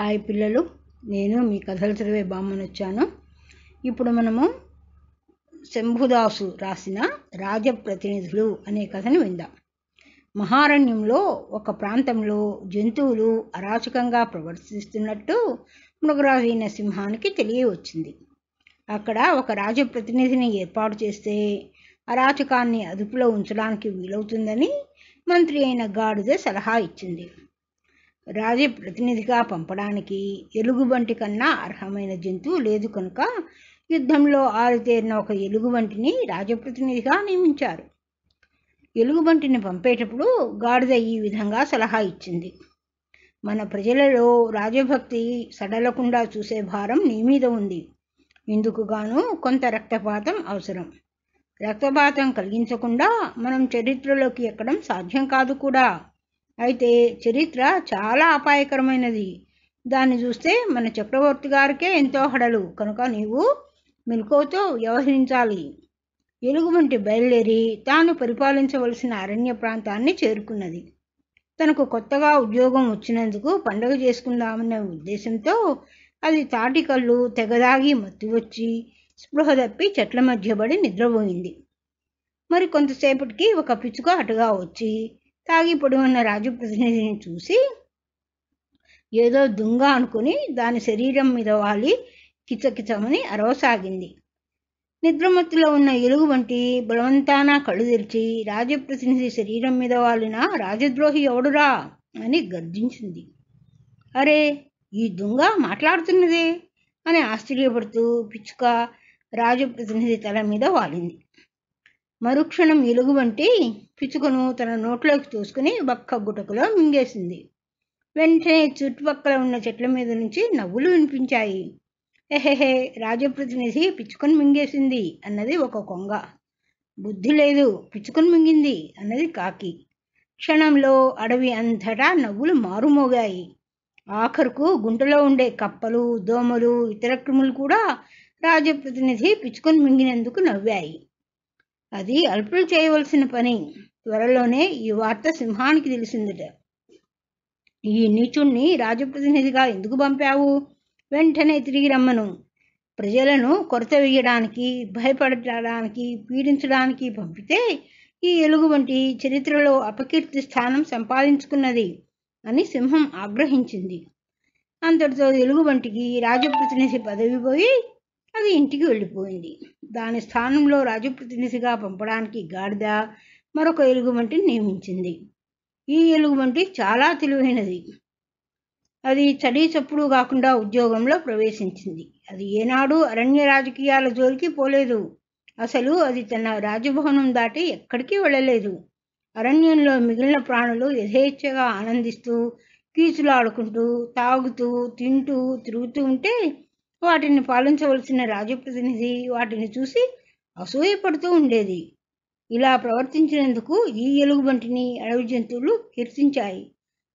hi పిల్లలు నేను మీ కథలు చదివే బామ్మను వచ్చాను ఇప్పుడు మనము శంభుదాసు రాసిన రాజప్రతినిధులు అనే కథను విందాం మహారణ్యంలో ఒక ప్రాంతంలో జంతువులు అరాచకంగా ప్రవర్తిస్తున్నట్టు మృగరాజు అయిన సింహానికి తెలియవచ్చింది అక్కడ ఒక రాజప్రతినిధిని ఏర్పాటు చేస్తే అరాచకాన్ని అదుపులో ఉంచడానికి వీలవుతుందని మంత్రి అయిన గాడిద సలహా ఇచ్చింది రాజ ప్రతినిధిగా పంపడానికి ఎలుగుబంటి కన్నా అర్హమైన జంతువు లేదు కనుక యుద్ధంలో ఆరితేరిన ఒక ఎలుగుబంటిని రాజప్రతినిధిగా నియమించారు ఎలుగుబంటిని పంపేటప్పుడు గాడిద ఈ విధంగా సలహా ఇచ్చింది మన ప్రజలలో రాజభక్తి సడలకుండా చూసే భారం నీ మీద ఉంది ఇందుకు గాను కొంత రక్తపాతం అవసరం రక్తపాతం కలిగించకుండా మనం చరిత్రలోకి ఎక్కడం సాధ్యం కాదు కూడా అయితే చరిత్ర చాలా అపాయకరమైనది దాన్ని చూస్తే మన చక్రవర్తి గారికే ఎంతో హడలు కనుక నీవు మెలకువతో వ్యవహరించాలి వంటి బయలుదేరి తాను పరిపాలించవలసిన అరణ్య ప్రాంతాన్ని చేరుకున్నది తనకు కొత్తగా ఉద్యోగం వచ్చినందుకు పండగ చేసుకుందామనే ఉద్దేశంతో అది తాటికళ్ళు తెగదాగి వచ్చి స్పృహ తప్పి చెట్ల మధ్యబడి నిద్రపోయింది మరి కొంతసేపటికి ఒక పిచ్చుక అటుగా వచ్చి తాగి పొడి ఉన్న రాజు ప్రతినిధిని చూసి ఏదో దుంగ అనుకుని దాని శరీరం మీద వాలి కిచకిచమని అరవసాగింది నిద్రమత్తులో ఉన్న ఎలుగు వంటి బలవంతాన కళ్ళు తెరిచి రాజప్రతినిధి శరీరం మీద వాలిన రాజద్రోహి ఎవడురా అని గర్జించింది అరే ఈ దుంగ మాట్లాడుతున్నదే అని ఆశ్చర్యపడుతూ పిచ్చుక రాజప్రతినిధి తల మీద వాలింది మరుక్షణం ఎలుగు వంటి పిచుకను తన నోట్లోకి చూసుకుని ఒక్క గుటకులో మింగేసింది వెంటనే చుట్టుపక్కల ఉన్న చెట్ల మీద నుంచి నవ్వులు వినిపించాయి ఎహెహే రాజప్రతినిధి పిచ్చుకొని మింగేసింది అన్నది ఒక కొంగ బుద్ధి లేదు పిచ్చుకొని మింగింది అన్నది కాకి క్షణంలో అడవి అంతటా నవ్వులు మారుమోగాయి ఆఖరుకు గుంటలో ఉండే కప్పలు దోమలు ఇతర క్రిములు కూడా రాజప్రతినిధి పిచ్చుకొని మింగినందుకు నవ్వాయి అది అల్పులు చేయవలసిన పని త్వరలోనే ఈ వార్త సింహానికి తెలిసిందట ఈ నీచుణ్ణి రాజప్రతినిధిగా ఎందుకు పంపావు వెంటనే తిరిగి రమ్మను ప్రజలను కొరత వేయడానికి భయపడటానికి పీడించడానికి పంపితే ఈ ఎలుగు వంటి చరిత్రలో అపకీర్తి స్థానం సంపాదించుకున్నది అని సింహం ఆగ్రహించింది అంతటితో ఎలుగు వంటికి రాజప్రతినిధి పదవి పోయి అది ఇంటికి వెళ్ళిపోయింది దాని స్థానంలో రాజప్రతినిధిగా పంపడానికి గాడిద మరొక ఎలుగుబంటిని నియమించింది ఈ వంటి చాలా తెలివైనది అది చడీ చప్పుడు కాకుండా ఉద్యోగంలో ప్రవేశించింది అది ఏనాడు అరణ్య రాజకీయాల జోలికి పోలేదు అసలు అది తన రాజభవనం దాటి ఎక్కడికి వెళ్ళలేదు అరణ్యంలో మిగిలిన ప్రాణులు యథేచ్ఛగా ఆనందిస్తూ కీచులాడుకుంటూ తాగుతూ తింటూ తిరుగుతూ ఉంటే వాటిని పాలించవలసిన రాజప్రతినిధి వాటిని చూసి అసూయపడుతూ ఉండేది ఇలా ప్రవర్తించినందుకు ఈ ఎలుగుబంటిని అడవి జంతువులు కీర్తించాయి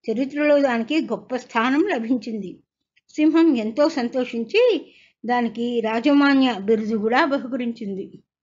చరిత్రలో దానికి గొప్ప స్థానం లభించింది సింహం ఎంతో సంతోషించి దానికి రాజమాన్య బిరుదు కూడా బహుకరించింది